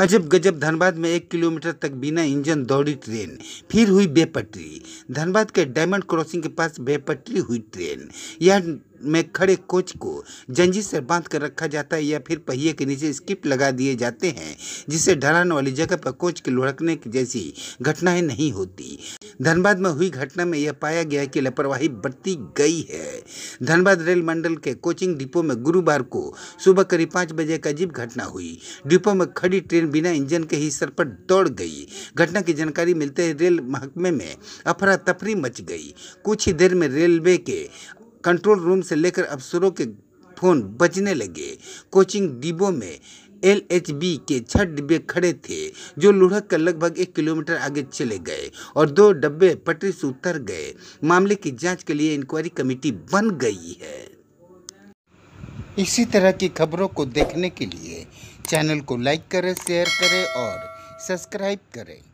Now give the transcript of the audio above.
अजब गजब धनबाद में एक किलोमीटर तक बिना इंजन दौड़ी ट्रेन फिर हुई बेपटरी धनबाद के डायमंड क्रॉसिंग के पास बेपटरी हुई ट्रेन यह में खड़े कोच को जंजीर से बांध कर रखा जाता है या फिर पहिए के नीचे स्किप लगा दिए जाते हैं जिससे ढलान वाली जगह पर कोच के लुढ़कने की जैसी घटनाएं नहीं होती धनबाद में हुई घटना में यह पाया गया कि लापरवाही बरती गई है धनबाद रेल मंडल के कोचिंग डिपो में गुरुवार को सुबह करीब पाँच बजे का अजीब घटना हुई डिपो में खड़ी ट्रेन बिना इंजन के ही सर पर दौड़ गई घटना की जानकारी मिलते ही रेल महकमे में अफरा तफरी मच गई कुछ ही देर में रेलवे के कंट्रोल रूम से लेकर अफसरों के फोन बजने लगे कोचिंग डिबो में एलएचबी के छह डिब्बे खड़े थे जो लुढ़क कर लगभग एक किलोमीटर आगे चले गए और दो डब्बे पटरी से उतर गए मामले की जांच के लिए इंक्वायरी कमेटी बन गई है इसी तरह की खबरों को देखने के लिए चैनल को लाइक करें शेयर करें और सब्सक्राइब करें